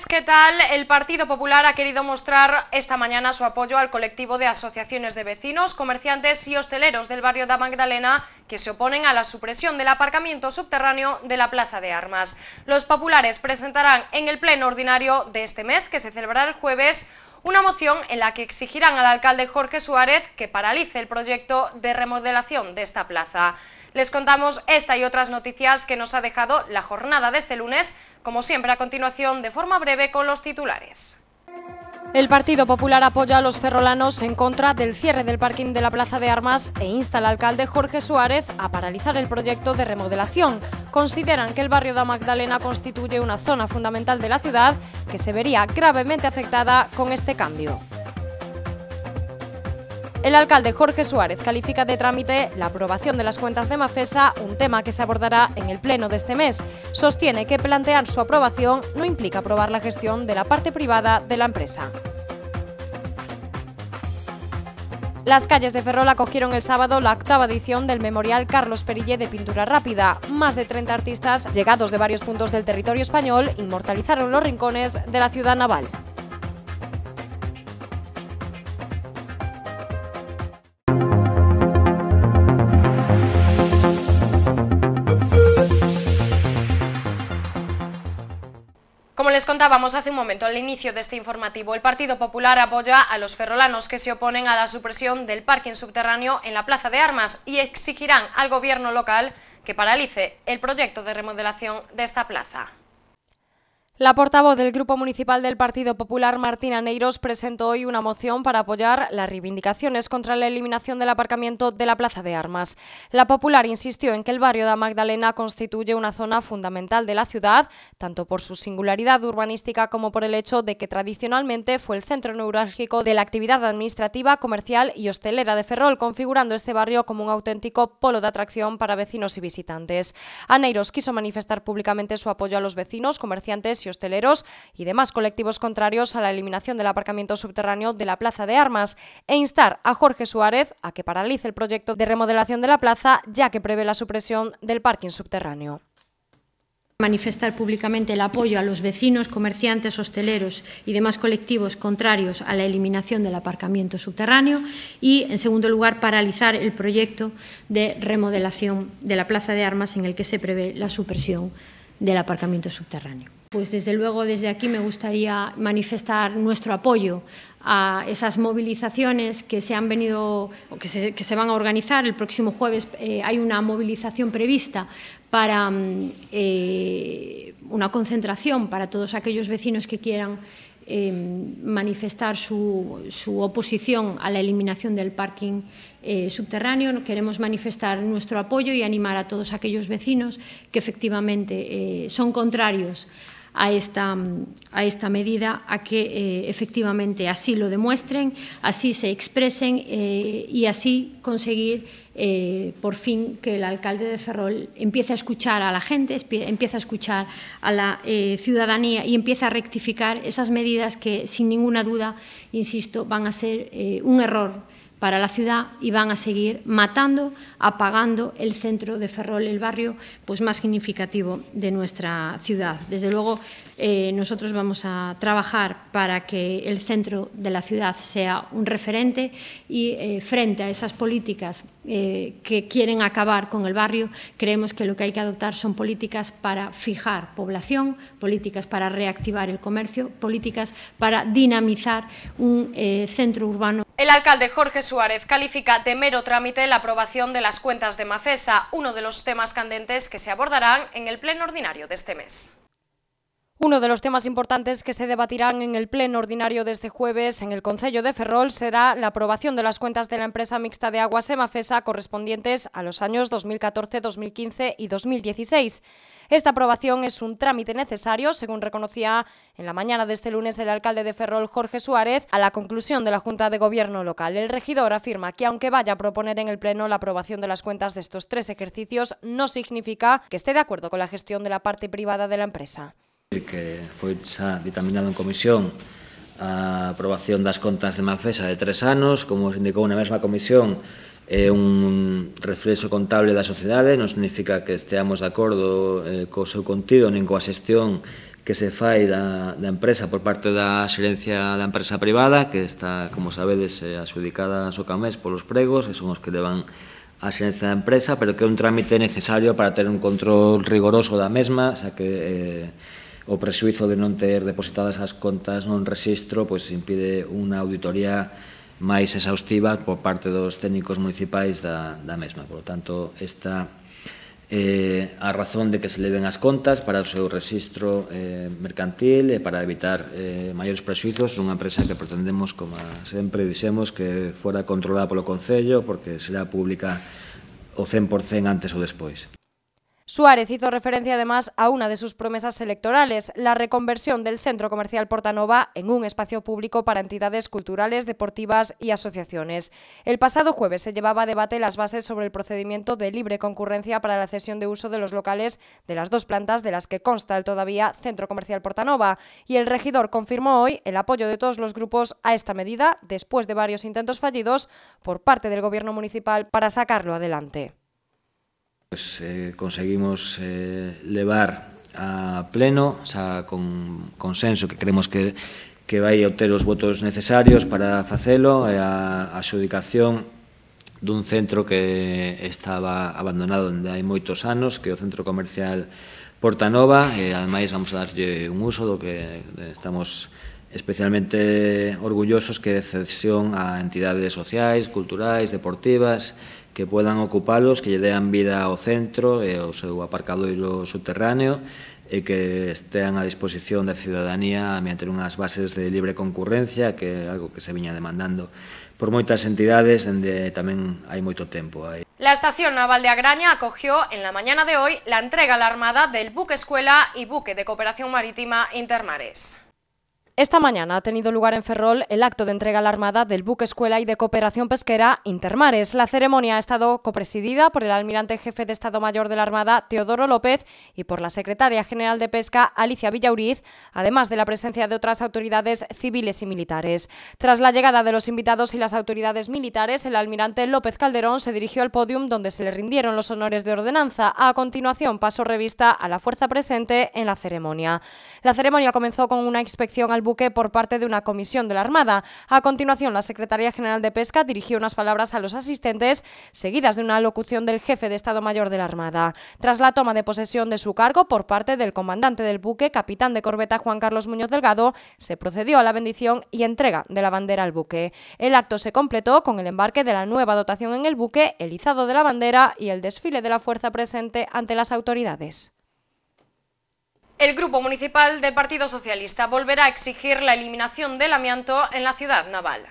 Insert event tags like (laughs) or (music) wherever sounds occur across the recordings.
Pues, ¿qué tal? El Partido Popular ha querido mostrar esta mañana su apoyo al colectivo de asociaciones de vecinos, comerciantes y hosteleros del barrio de Magdalena que se oponen a la supresión del aparcamiento subterráneo de la Plaza de Armas. Los populares presentarán en el pleno ordinario de este mes, que se celebrará el jueves, una moción en la que exigirán al alcalde Jorge Suárez que paralice el proyecto de remodelación de esta plaza. Les contamos esta y otras noticias que nos ha dejado la jornada de este lunes como siempre, a continuación, de forma breve con los titulares. El Partido Popular apoya a los ferrolanos en contra del cierre del parking de la Plaza de Armas e insta al alcalde Jorge Suárez a paralizar el proyecto de remodelación. Consideran que el barrio de Magdalena constituye una zona fundamental de la ciudad que se vería gravemente afectada con este cambio. El alcalde Jorge Suárez califica de trámite la aprobación de las cuentas de Mafesa, un tema que se abordará en el pleno de este mes. Sostiene que plantear su aprobación no implica aprobar la gestión de la parte privada de la empresa. Las calles de Ferrol acogieron el sábado la octava edición del Memorial Carlos Perille de Pintura Rápida. Más de 30 artistas, llegados de varios puntos del territorio español, inmortalizaron los rincones de la ciudad naval. Como les contábamos hace un momento al inicio de este informativo, el Partido Popular apoya a los ferrolanos que se oponen a la supresión del parking subterráneo en la Plaza de Armas y exigirán al gobierno local que paralice el proyecto de remodelación de esta plaza. La portavoz del Grupo Municipal del Partido Popular, Martina Neiros, presentó hoy una moción para apoyar las reivindicaciones contra la eliminación del aparcamiento de la Plaza de Armas. La Popular insistió en que el barrio de Magdalena constituye una zona fundamental de la ciudad, tanto por su singularidad urbanística como por el hecho de que tradicionalmente fue el centro neurálgico de la actividad administrativa, comercial y hostelera de Ferrol, configurando este barrio como un auténtico polo de atracción para vecinos y visitantes. A quiso manifestar públicamente su apoyo a los vecinos, comerciantes y hosteleros y demás colectivos contrarios a la eliminación del aparcamiento subterráneo de la Plaza de Armas e instar a Jorge Suárez a que paralice el proyecto de remodelación de la plaza ya que prevé la supresión del parking subterráneo manifestar públicamente el apoyo a los vecinos, comerciantes, hosteleros y demás colectivos contrarios a la eliminación del aparcamiento subterráneo y, en segundo lugar, paralizar el proyecto de remodelación de la Plaza de Armas en el que se prevé la supresión del aparcamiento subterráneo. Pues desde luego desde aquí me gustaría manifestar nuestro apoyo a esas movilizaciones que se han venido que se, van a organizar el próximo jueves. Eh, hay una movilización prevista para mm, eh, una concentración para todos aquellos vecinos que quieran eh, manifestar su, oposición a la eliminación del parking subterráneo. Queremos manifestar nuestro apoyo y animar a todos aquellos vecinos que efectivamente son contrarios a esta, a esta medida a que eh, efectivamente así lo demuestren, así se expresen eh, y así conseguir eh, por fin que el alcalde de Ferrol empiece a escuchar a la gente, empiece a escuchar a la ciudadanía y empiece a rectificar esas medidas que sin ninguna duda, insisto, van a ser un error para la ciudad y van a seguir matando, apagando el centro de Ferrol, el barrio pues, más significativo de nuestra ciudad. Desde luego, eh, nosotros vamos a trabajar para que el centro de la ciudad sea un referente y eh, frente a esas políticas eh, que quieren acabar con el barrio, creemos que lo que hay que adoptar son políticas para fijar población, políticas para reactivar el comercio, políticas para dinamizar un eh, centro urbano. El alcalde Jorge Suárez califica de mero trámite la aprobación de las cuentas de Mafesa, uno de los temas candentes que se abordarán en el pleno ordinario de este mes. Uno de los temas importantes que se debatirán en el pleno ordinario de este jueves en el Concello de Ferrol será la aprobación de las cuentas de la empresa mixta de aguas Emafesa correspondientes a los años 2014, 2015 y 2016. Esta aprobación es un trámite necesario, según reconocía en la mañana de este lunes el alcalde de Ferrol, Jorge Suárez, a la conclusión de la Junta de Gobierno local. El regidor afirma que aunque vaya a proponer en el Pleno la aprobación de las cuentas de estos tres ejercicios, no significa que esté de acuerdo con la gestión de la parte privada de la empresa. que foi xa vitaminado en comisión a aprobación das contas de Mafesa de tres anos, como os indicou na mesma comisión, é un reflexo contable da sociedade, non significa que esteamos de acordo eh, co seu contido nin coa xestión que se fai da, da empresa por parte da xerencia da empresa privada, que está, como sabedes, eh, adxudicada socamés polos pregos, que son os que levan a xerencia da empresa, pero que é un trámite necesario para ter un control rigoroso da mesma, xa que eh, o presuizo de non ter depositadas as contas non rexistro pois impide unha auditoría máis exhaustiva por parte dos técnicos municipais da, da mesma. Por lo tanto, esta eh, a razón de que se leven as contas para o seu registro eh, mercantil e para evitar eh, maiores presuizos unha empresa que pretendemos, como sempre dixemos, que fora controlada polo Concello porque será pública o 100% antes ou despois. Suárez hizo referencia además a una de sus promesas electorales, la reconversión del centro comercial Portanova en un espacio público para entidades culturales, deportivas y asociaciones. El pasado jueves se llevaba a debate las bases sobre el procedimiento de libre concurrencia para la cesión de uso de los locales de las dos plantas de las que consta el todavía centro comercial Portanova y el regidor confirmó hoy el apoyo de todos los grupos a esta medida después de varios intentos fallidos por parte del gobierno municipal para sacarlo adelante. Pues, eh, conseguimos eh, levar a pleno, xa con consenso que creemos que que vai obter os votos necesarios para facelo e a, a xudicación dun centro que estaba abandonado onde hai moitos anos, que é o centro comercial Portanova, e ademais vamos a darlle un uso do que estamos especialmente orgullosos que é cesión a entidades sociais, culturais, deportivas, que puedan ocupalos, que lle dean vida ao centro e ao seu aparcadoiro subterráneo e que estean a disposición da ciudadanía mediante unhas bases de libre concurrencia, que é algo que se viña demandando por moitas entidades dende tamén hai moito tempo. Hai. La estación naval de Agraña acogió en la mañana de hoy la entrega a la Armada del buque escuela y buque de cooperación marítima Intermares. Esta mañana ha tenido lugar en Ferrol el acto de entrega a la Armada del buque escuela y de cooperación pesquera Intermares. La ceremonia ha estado copresidida por el almirante jefe de Estado Mayor de la Armada, Teodoro López, y por la secretaria general de Pesca, Alicia Villauriz, además de la presencia de otras autoridades civiles y militares. Tras la llegada de los invitados y las autoridades militares, el almirante López Calderón se dirigió al podium donde se le rindieron los honores de ordenanza. A continuación pasó revista a la fuerza presente en la ceremonia. La ceremonia comenzó con una inspección al buque por parte de una comisión de la Armada. A continuación, la Secretaría General de Pesca dirigió unas palabras a los asistentes, seguidas de una locución del jefe de Estado Mayor de la Armada. Tras la toma de posesión de su cargo por parte del comandante del buque, capitán de corbeta Juan Carlos Muñoz Delgado, se procedió a la bendición y entrega de la bandera al buque. El acto se completó con el embarque de la nueva dotación en el buque, el izado de la bandera y el desfile de la fuerza presente ante las autoridades. El Grupo Municipal del Partido Socialista volverá a exigir la eliminación del amianto en la ciudad naval.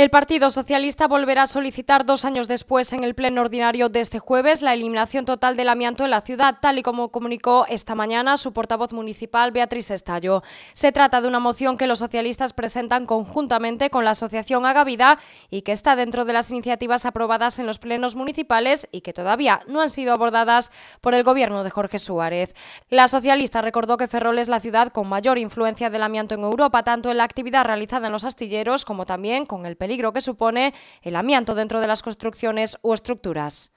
El Partido Socialista volverá a solicitar dos años después en el pleno ordinario de este jueves la eliminación total del amianto en la ciudad, tal y como comunicó esta mañana su portavoz municipal Beatriz Estallo. Se trata de una moción que los socialistas presentan conjuntamente con la asociación Agavida y que está dentro de las iniciativas aprobadas en los plenos municipales y que todavía no han sido abordadas por el gobierno de Jorge Suárez. La socialista recordó que Ferrol es la ciudad con mayor influencia del amianto en Europa, tanto en la actividad realizada en los astilleros como también con el peligro peligro que supone el amianto dentro de las construcciones ou estructuras.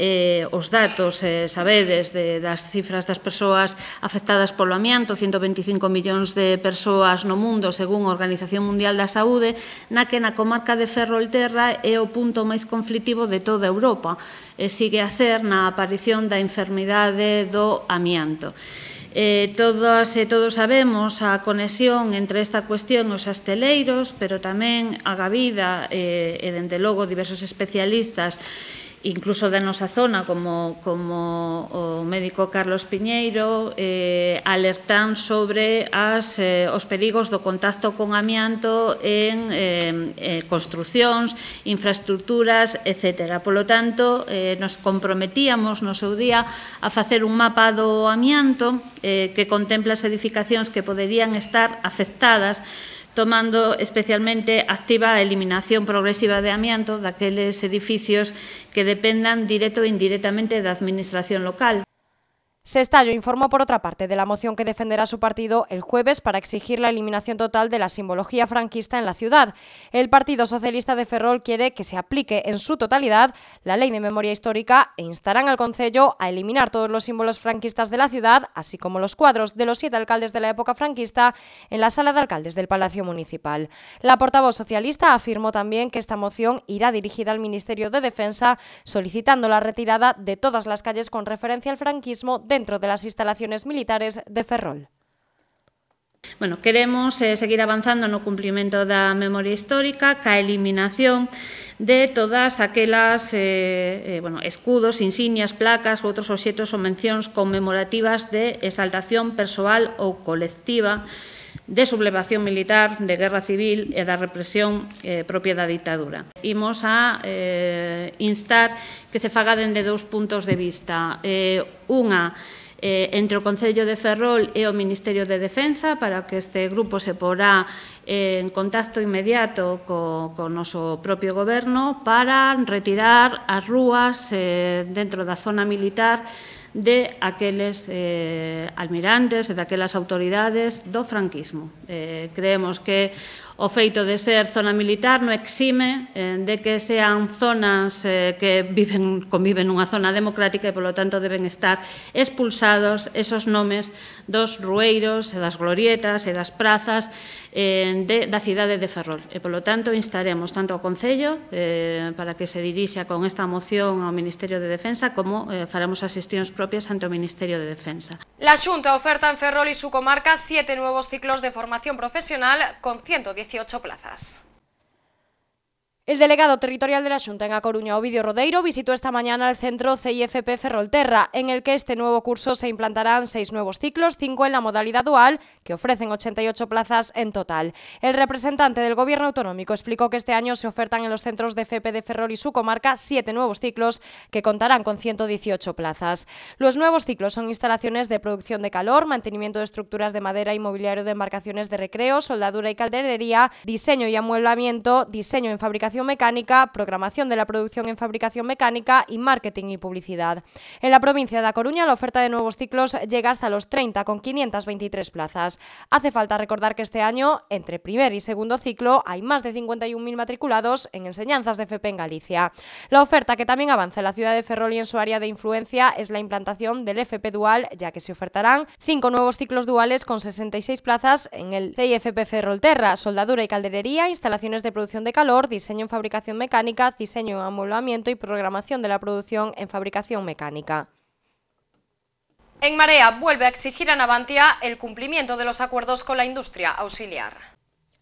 Eh, os datos, eh, sabedes, de, das cifras das persoas afectadas polo amianto, 125 millóns de persoas no mundo, según a Organización Mundial da Saúde, na que na comarca de Ferrolterra é o punto máis conflitivo de toda Europa, e sigue a ser na aparición da enfermidade do amianto. Eh, todas e eh, todos sabemos a conexión entre esta cuestión os asteleiros, pero tamén a Gavida eh, e, dende logo, diversos especialistas incluso da nosa zona, como, como o médico Carlos Piñeiro, eh, alertan sobre as, eh, os perigos do contacto con amianto en eh, eh, construccións, infraestructuras, etc. Polo tanto, eh, nos comprometíamos no seu día a facer un mapa do amianto eh, que contempla as edificacións que poderían estar afectadas tomando especialmente activa eliminación progresiva de amianto de aquellos edificios que dependan directo o indirectamente de la Administración local. Sestallo informó por otra parte de la moción que defenderá su partido el jueves para exigir la eliminación total de la simbología franquista en la ciudad. El Partido Socialista de Ferrol quiere que se aplique en su totalidad la Ley de Memoria Histórica e instarán al Concello a eliminar todos los símbolos franquistas de la ciudad, así como los cuadros de los siete alcaldes de la época franquista en la sala de alcaldes del Palacio Municipal. La portavoz socialista afirmó también que esta moción irá dirigida al Ministerio de Defensa solicitando la retirada de todas las calles con referencia al franquismo dentro de las instalaciones militares de Ferrol. Bueno, queremos eh, seguir avanzando no cumplimento da memoria histórica, ca eliminación de todas aquelas eh, eh, bueno, escudos, insignias, placas ou outros obxetos ou mencións conmemorativas de exaltación persoal ou colectiva de sublevación militar, de guerra civil e da represión eh, propia da ditadura. Imos a eh, instar que se faga dende dous puntos de vista. Eh, unha, eh, entre o Concello de Ferrol e o Ministerio de Defensa para que este grupo se porá eh, en contacto inmediato co, co noso propio goberno para retirar as rúas eh, dentro da zona militar de aqueles eh, almirantes e daquelas autoridades do franquismo. Eh, creemos que O feito de ser zona militar non exime eh, de que sean zonas eh, que viven, conviven nunha zona democrática e, polo tanto, deben estar expulsados esos nomes dos rueiros, e das glorietas e das prazas eh, de, da cidade de Ferrol. E, polo tanto, instaremos tanto ao Concello eh, para que se dirixa con esta moción ao Ministerio de Defensa como eh, faremos asistións propias ante o Ministerio de Defensa. La Xunta oferta en Ferrol e su comarca siete nuevos ciclos de formación profesional con 110 18 plazas. El delegado territorial de la Junta en A Coruña, Ovidio Rodeiro, visitó esta mañana el centro CIFP Ferrolterra, en el que este nuevo curso se implantarán seis nuevos ciclos, cinco en la modalidad dual, que ofrecen 88 plazas en total. El representante del Gobierno autonómico explicó que este año se ofertan en los centros de FP de Ferrol y su comarca siete nuevos ciclos, que contarán con 118 plazas. Los nuevos ciclos son instalaciones de producción de calor, mantenimiento de estructuras de madera y mobiliario de embarcaciones de recreo, soldadura y calderería, diseño y amueblamiento, diseño en fabricación mecánica, programación de la producción en fabricación mecánica y marketing y publicidad. En la provincia de A Coruña, la oferta de nuevos ciclos llega hasta los 30, con 523 plazas. Hace falta recordar que este año, entre primer y segundo ciclo, hay más de 51.000 matriculados en enseñanzas de FP en Galicia. La oferta que también avanza en la ciudad de Ferrol y en su área de influencia es la implantación del FP Dual, ya que se ofertarán cinco nuevos ciclos duales con 66 plazas en el CIFP Ferrolterra, soldadura y calderería, instalaciones de producción de calor, diseño en fabricación mecánica, diseño y amueblamiento y programación de la producción en fabricación mecánica. En Marea vuelve a exigir a Navantia el cumplimiento de los acuerdos con la industria auxiliar.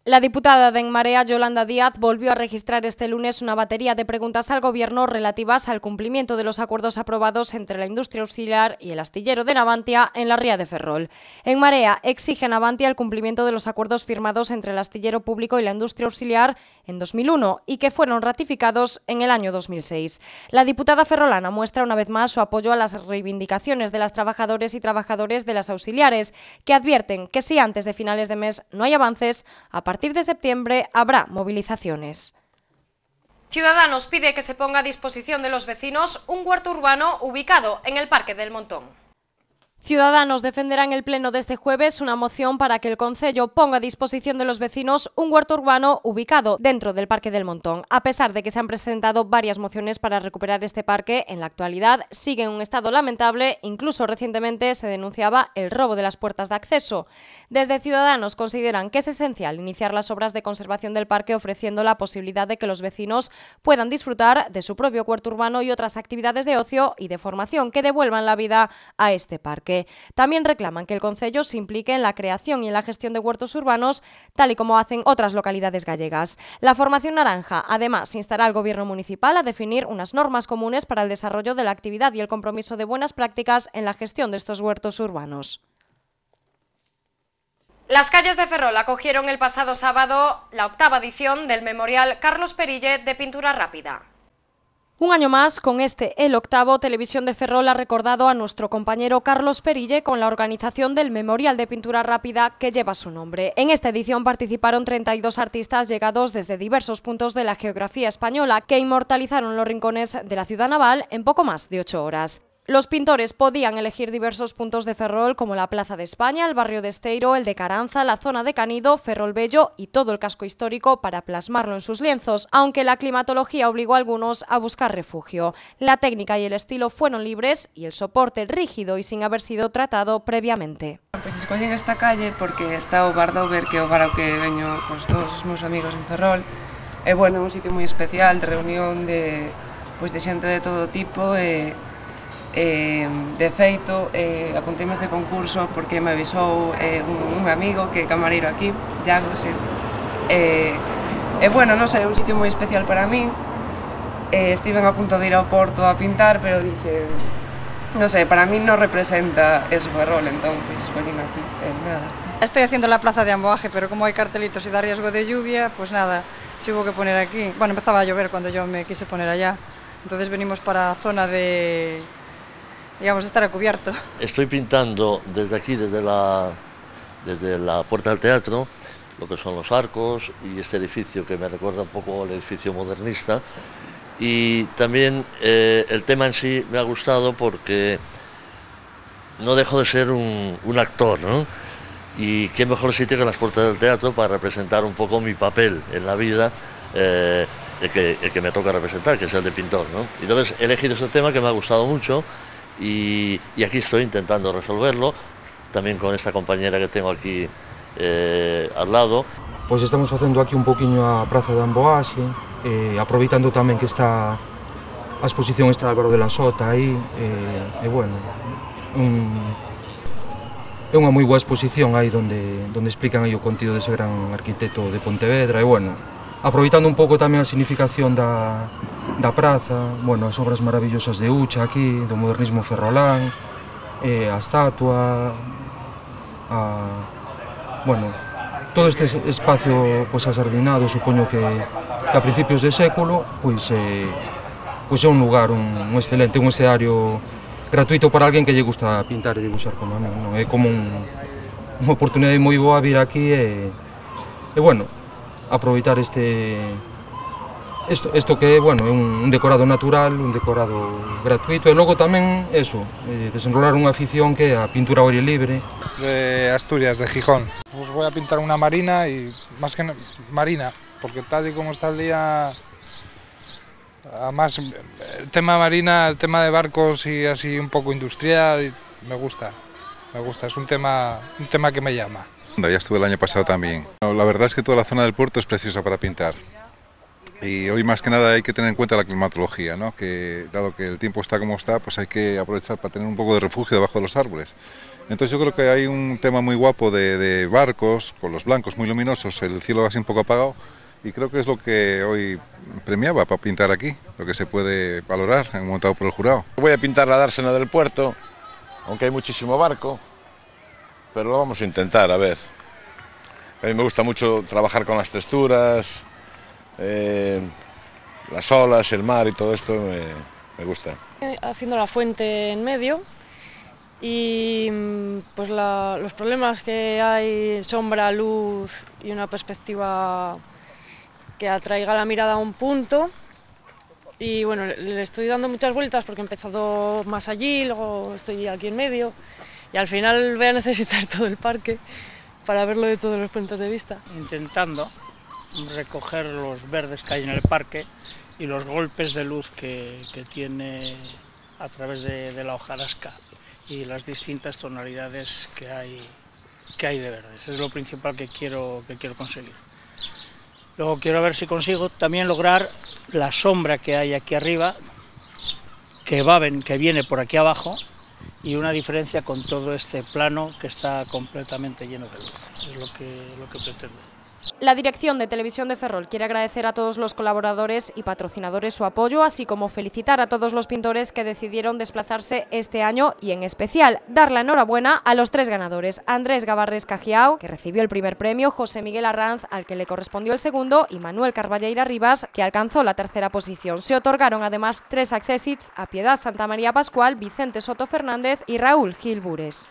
La diputada de En Marea, Yolanda Díaz, volvió a registrar este lunes una batería de preguntas al Gobierno relativas al cumplimiento de los acuerdos aprobados entre la industria auxiliar y el astillero de Navantia en la ría de Ferrol. En Marea exige a Navantia el cumplimiento de los acuerdos firmados entre el astillero público y la industria auxiliar en 2001 y que fueron ratificados en el año 2006. La diputada ferrolana muestra una vez más su apoyo a las reivindicaciones de las trabajadoras y trabajadores de las auxiliares, que advierten que si antes de finales de mes no hay avances, a a partir de septiembre habrá movilizaciones. Ciudadanos pide que se ponga a disposición de los vecinos un huerto urbano ubicado en el Parque del Montón. Ciudadanos defenderán el pleno de este jueves una moción para que el Concello ponga a disposición de los vecinos un huerto urbano ubicado dentro del Parque del Montón. A pesar de que se han presentado varias mociones para recuperar este parque, en la actualidad sigue en un estado lamentable, incluso recientemente se denunciaba el robo de las puertas de acceso. Desde Ciudadanos consideran que es esencial iniciar las obras de conservación del parque ofreciendo la posibilidad de que los vecinos puedan disfrutar de su propio huerto urbano y otras actividades de ocio y de formación que devuelvan la vida a este parque. También reclaman que el Concello se implique en la creación y en la gestión de huertos urbanos, tal y como hacen otras localidades gallegas. La Formación Naranja, además, instará al Gobierno municipal a definir unas normas comunes para el desarrollo de la actividad y el compromiso de buenas prácticas en la gestión de estos huertos urbanos. Las calles de Ferrol acogieron el pasado sábado la octava edición del Memorial Carlos Perille de Pintura Rápida. Un año más, con este El Octavo, Televisión de Ferrol ha recordado a nuestro compañero Carlos Perille con la organización del Memorial de Pintura Rápida que lleva su nombre. En esta edición participaron 32 artistas llegados desde diversos puntos de la geografía española que inmortalizaron los rincones de la ciudad naval en poco más de ocho horas. Los pintores podían elegir diversos puntos de Ferrol como la Plaza de España, el barrio de Esteiro, el de Caranza, la zona de Canido, Ferrol Bello y todo el casco histórico para plasmarlo en sus lienzos, aunque la climatología obligó a algunos a buscar refugio. La técnica y el estilo fueron libres y el soporte rígido y sin haber sido tratado previamente. Pues en esta calle porque está o ...ver que que pues, veño todos mis amigos en Ferrol. ...es bueno, un sitio muy especial, de reunión de, pues de de todo tipo eh, Eh, de feito, eh, apuntéme este concurso porque me avisou eh, un, un amigo que é camarero aquí, Iago, sí. Eh, e eh, bueno, non sei, é un sitio moi especial para min. Eh, estive a punto de ir ao Porto a pintar, pero dixe, non sei, para min non representa ese ferrol, entón, pois, pues, escollín aquí, eh, nada. Estoy haciendo la plaza de Amboaje, pero como hai cartelitos e da riesgo de lluvia, pues nada, se hubo que poner aquí. Bueno, empezaba a llover cuando yo me quise poner allá. Entonces venimos para zona de digamos, estar a cubierto. Estoy pintando desde aquí, desde la, desde la puerta del teatro, lo que son los arcos y este edificio que me recuerda un poco al edificio modernista. Y también eh, el tema en sí me ha gustado porque no dejo de ser un, actor, ¿no? Y qué mejor sitio que las puertas del teatro para representar un poco mi papel en la vida, eh, el, que, el que me toca representar, que es el de pintor, ¿no? Entonces he elegido este tema que me ha gustado mucho. y, y aquí estoy intentando resolverlo, tamén con esta compañera que tengo aquí eh, al lado. Pois estamos facendo aquí un poquillo a Praza de Amboase, eh, aproveitando tamén que está a exposición está Álvaro de la Sota aí, eh, e bueno, un, é unha moi boa exposición aí donde, donde explican aí o contido dese gran arquitecto de Pontevedra, e bueno, aproveitando un pouco tamén a significación da, da praza, bueno, as obras maravillosas de Ucha aquí, do modernismo ferrolán, eh, a estatua, a, bueno, todo este espacio pois pues, asardinado, supoño que, que a principios de século, pois, eh, pois é un lugar, un, un excelente, un escenario gratuito para alguén que lle gusta pintar e dibuixar como a mí, non? É como un, unha oportunidade moi boa vir aquí e, e bueno, aproveitar este Esto, que bueno, un, decorado natural, un decorado gratuito ...y e luego también, eso, eh, desenrolar una afición que es a pintura ore aire libre. De Asturias, de Gijón. Pues voy a pintar una marina y más que marina, porque tal y como está el día además el tema marina, el tema de barcos y así un poco industrial me gusta. Me gusta, es un tema, un tema que me llama. Ya estuve el año pasado también. La verdad es que toda la zona del puerto es preciosa para pintar. Y hoy más que nada hay que tener en cuenta la climatología, ¿no? que dado que el tiempo está como está, pues hay que aprovechar para tener un poco de refugio debajo de los árboles. Entonces yo creo que hay un tema muy guapo de, barcos, con los blancos muy luminosos, el cielo así un poco apagado, y creo que es lo que hoy premiaba para pintar aquí, lo que se puede valorar, en montado por el jurado. Voy a pintar la dársena del puerto, aunque hay muchísimo barco, pero lo vamos a intentar, a ver. A mí me gusta mucho trabajar con las texturas, eh, las olas, el mar y todo esto me, gusta. Eh, haciendo la fuente en medio y mm, pues los problemas que hay, sombra, luz y una perspectiva que atraiga la mirada a un punto. Y bueno, le estoy dando muchas vueltas porque he empezado más allí, luego estoy aquí en medio y al final voy a necesitar (laughs) todo el parque para verlo de todos los puntos de vista. Intentando recoger los verdes que hay en el parque y los golpes de luz que, tiene a través de, la hojarasca y las distintas tonalidades que hay, que hay de verdes. Es lo principal que quiero, que quiero conseguir. Luego quiero ver si consigo también lograr la sombra que hay aquí arriba, que, que viene por aquí abajo, y una diferencia con todo este plano que está completamente lleno de luz. Es lo que, lo que pretendo. La dirección de Televisión de Ferrol quiere agradecer a todos los colaboradores y patrocinadores su apoyo, así como felicitar a todos los pintores que decidieron desplazarse este año y en especial dar la enhorabuena a los tres ganadores, Andrés Gavarres Cajiao, que recibió el primer premio, José Miguel Arranz, al que le correspondió el segundo, y Manuel Carballeira Rivas, que alcanzó la tercera posición. Se otorgaron además tres accesits a Piedad Santa María Pascual, Vicente Soto Fernández y Raúl Gilbures.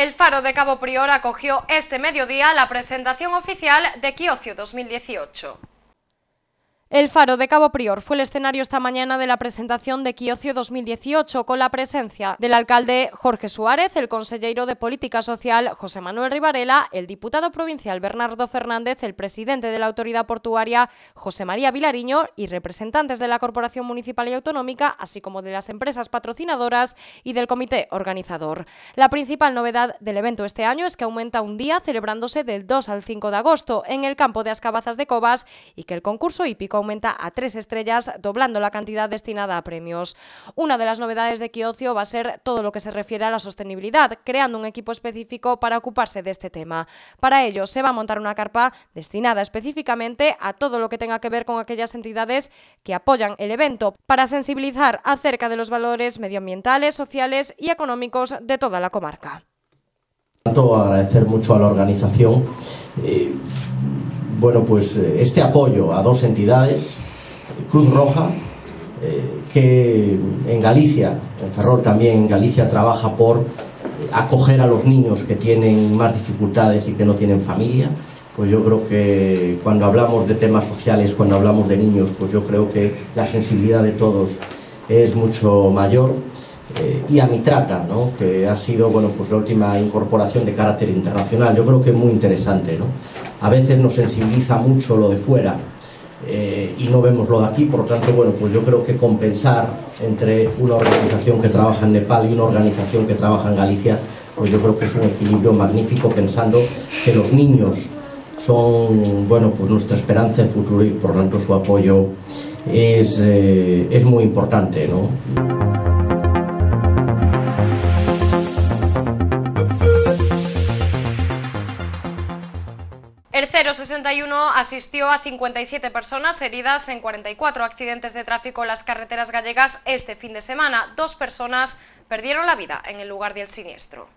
El Faro de Cabo Prior acogió este mediodía la presentación oficial de Kiocio 2018. El Faro de Cabo Prior fue el escenario esta mañana de la presentación de Quiocio 2018 con la presencia del alcalde Jorge Suárez, el consejero de Política Social José Manuel Rivarela, el diputado provincial Bernardo Fernández, el presidente de la Autoridad Portuaria José María Vilariño y representantes de la Corporación Municipal y Autonómica, así como de las empresas patrocinadoras y del comité organizador. La principal novedad del evento este año es que aumenta un día celebrándose del 2 al 5 de agosto en el campo de Ascabazas de Cobas y que el concurso hípico aumenta a tres estrellas, doblando la cantidad destinada a premios. Una de las novedades de Kiocio va a ser todo lo que se refiere a la sostenibilidad, creando un equipo específico para ocuparse de este tema. Para ello, se va a montar una carpa destinada específicamente a todo lo que tenga que ver con aquellas entidades que apoyan el evento, para sensibilizar acerca de los valores medioambientales, sociales y económicos de toda la comarca. Tanto agradecer mucho a la organización. Eh, bueno, pues eh, este apoyo a dos entidades, Cruz Roja, eh, que en Galicia, en Ferrol también en Galicia trabaja por acoger a los niños que tienen más dificultades y que no tienen familia, pues yo creo que cuando hablamos de temas sociales, cuando hablamos de niños, pues yo creo que la sensibilidad de todos es mucho mayor. Eh, y a Mitrata, ¿no? que ha sido bueno, pues la última incorporación de carácter internacional, yo creo que es muy interesante. ¿no? a veces nos sensibiliza mucho lo de fuera eh, y no vemos lo de aquí, por lo tanto, bueno, pues yo creo que compensar entre una organización que trabaja en Nepal y una organización que trabaja en Galicia, pues yo creo que es un equilibrio magnífico pensando que los niños son, bueno, pues nuestra esperanza de futuro y por lo tanto su apoyo es, eh, muy importante, ¿no? 61 asistió a 57 personas heridas en 44 accidentes de tráfico en las carreteras gallegas este fin de semana. Dos personas perdieron la vida en el lugar del siniestro.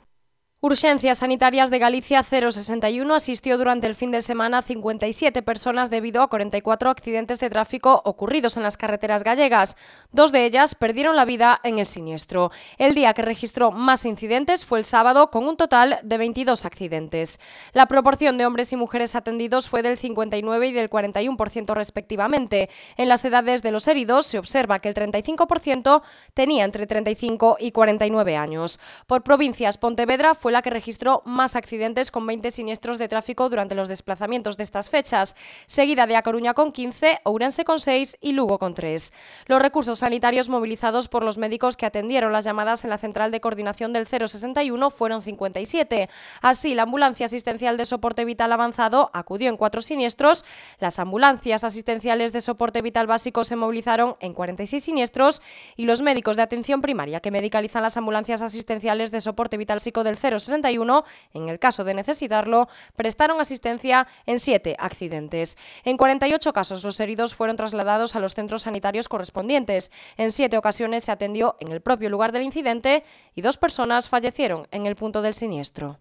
Urgencias Sanitarias de Galicia 061 asistió durante el fin de semana a 57 personas debido a 44 accidentes de tráfico ocurridos en las carreteras gallegas. Dos de ellas perdieron la vida en el siniestro. El día que registró más incidentes fue el sábado con un total de 22 accidentes. La proporción de hombres y mujeres atendidos fue del 59 y del 41% respectivamente. En las edades de los heridos se observa que el 35% tenía entre 35 y 49 años. Por provincias, Pontevedra fue la que registró más accidentes con 20 siniestros de tráfico durante los desplazamientos de estas fechas, seguida de A Coruña con 15, Ourense con 6 y Lugo con 3. Los recursos sanitarios movilizados por los médicos que atendieron las llamadas en la central de coordinación del 061 fueron 57. Así, la ambulancia asistencial de soporte vital avanzado acudió en cuatro siniestros, las ambulancias asistenciales de soporte vital básico se movilizaron en 46 siniestros y los médicos de atención primaria que medicalizan las ambulancias asistenciales de soporte vital básico del 061 61, en el caso de necesitarlo, prestaron asistencia en siete accidentes. En 48 casos, los heridos fueron trasladados a los centros sanitarios correspondientes. En siete ocasiones se atendió en el propio lugar del incidente y dos personas fallecieron en el punto del siniestro.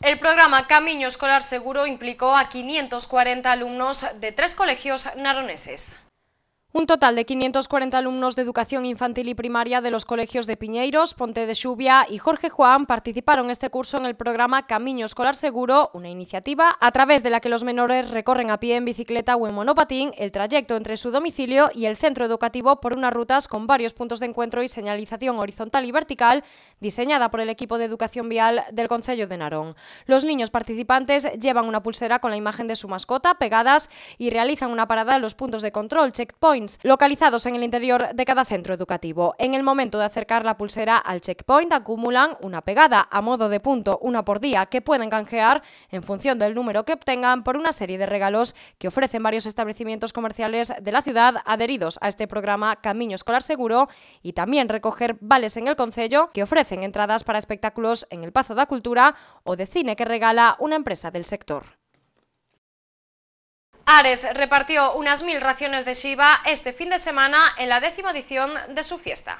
El programa Camino Escolar Seguro implicó a 540 alumnos de tres colegios naroneses. Un total de 540 alumnos de educación infantil y primaria de los colegios de Piñeiros, Ponte de Xubia y Jorge Juan participaron este curso en el programa Camino Escolar Seguro, una iniciativa a través de la que los menores recorren a pie en bicicleta o en monopatín el trayecto entre su domicilio y el centro educativo por unas rutas con varios puntos de encuentro y señalización horizontal y vertical diseñada por el equipo de educación vial del Concello de Narón. Los niños participantes llevan una pulsera con la imagen de su mascota pegadas y realizan una parada en los puntos de control, checkpoint localizados en el interior de cada centro educativo. En el momento de acercar la pulsera al checkpoint acumulan una pegada a modo de punto, una por día, que pueden canjear en función del número que obtengan por una serie de regalos que ofrecen varios establecimientos comerciales de la ciudad adheridos a este programa Camino Escolar Seguro y también recoger vales en el Concello que ofrecen entradas para espectáculos en el Pazo la Cultura o de cine que regala una empresa del sector. Ares repartió unas mil raciones de Shiva este fin de semana en la décima edición de su fiesta.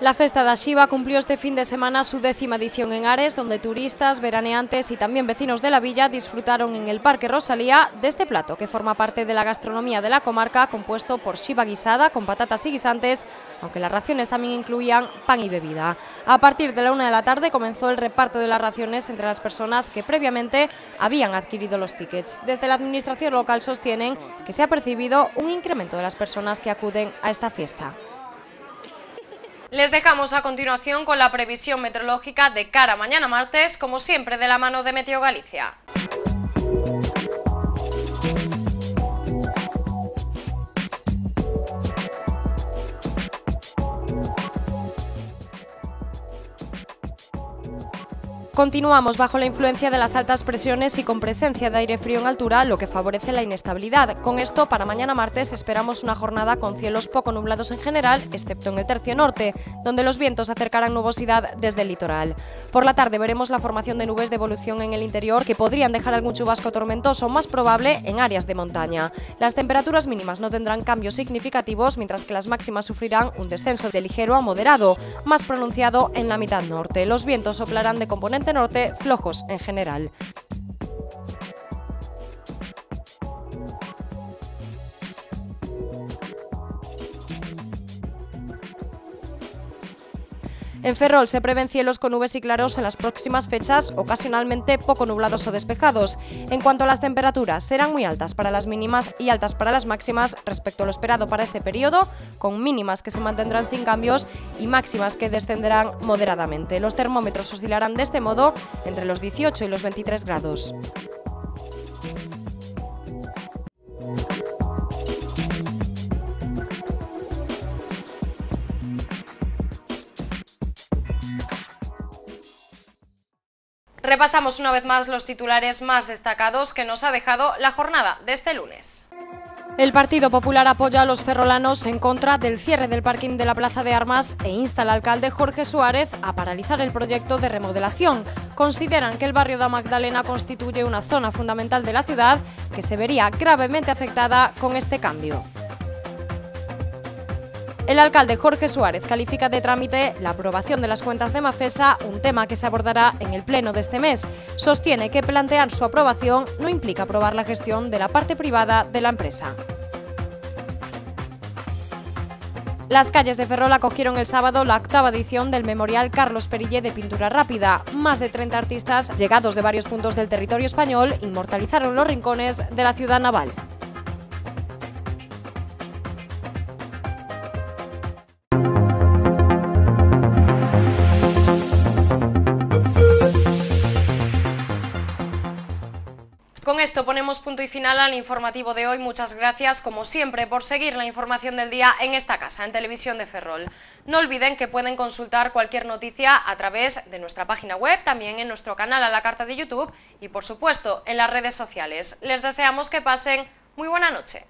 La Festa de Shiba cumplió este fin de semana su décima edición en Ares, donde turistas, veraneantes y también vecinos de la villa disfrutaron en el Parque Rosalía de este plato, que forma parte de la gastronomía de la comarca, compuesto por shiva guisada con patatas y guisantes, aunque las raciones también incluían pan y bebida. A partir de la una de la tarde comenzó el reparto de las raciones entre las personas que previamente habían adquirido los tickets. Desde la administración local sostienen que se ha percibido un incremento de las personas que acuden a esta fiesta. Les dejamos a continuación con la previsión meteorológica de cara mañana martes, como siempre de la mano de Meteo Galicia. Continuamos bajo la influencia de las altas presiones y con presencia de aire frío en altura, lo que favorece la inestabilidad. Con esto, para mañana martes esperamos una jornada con cielos poco nublados en general, excepto en el tercio norte, donde los vientos acercarán nubosidad desde el litoral. Por la tarde veremos la formación de nubes de evolución en el interior que podrían dejar algún chubasco tormentoso más probable en áreas de montaña. Las temperaturas mínimas no tendrán cambios significativos, mientras que las máximas sufrirán un descenso de ligero a moderado, más pronunciado en la mitad norte. Los vientos soplarán de componente norte flojos en general. En Ferrol se prevén cielos con nubes y claros en las próximas fechas, ocasionalmente poco nublados o despejados. En cuanto a las temperaturas, serán muy altas para las mínimas y altas para las máximas respecto a lo esperado para este periodo, con mínimas que se mantendrán sin cambios y máximas que descenderán moderadamente. Los termómetros oscilarán de este modo entre los 18 y los 23 grados. Repasamos una vez más los titulares más destacados que nos ha dejado la jornada de este lunes. El Partido Popular apoya a los ferrolanos en contra del cierre del parking de la Plaza de Armas e insta al alcalde Jorge Suárez a paralizar el proyecto de remodelación. Consideran que el barrio de Magdalena constituye una zona fundamental de la ciudad que se vería gravemente afectada con este cambio. El alcalde Jorge Suárez califica de trámite la aprobación de las cuentas de Mafesa, un tema que se abordará en el pleno de este mes. Sostiene que plantear su aprobación no implica aprobar la gestión de la parte privada de la empresa. Las calles de Ferrol acogieron el sábado la octava edición del Memorial Carlos Perille de Pintura Rápida. Más de 30 artistas, llegados de varios puntos del territorio español, inmortalizaron los rincones de la ciudad naval. ponemos punto y final al informativo de hoy. Muchas gracias, como siempre, por seguir la información del día en esta casa, en Televisión de Ferrol. No olviden que pueden consultar cualquier noticia a través de nuestra página web, también en nuestro canal a la carta de YouTube y, por supuesto, en las redes sociales. Les deseamos que pasen muy buena noche.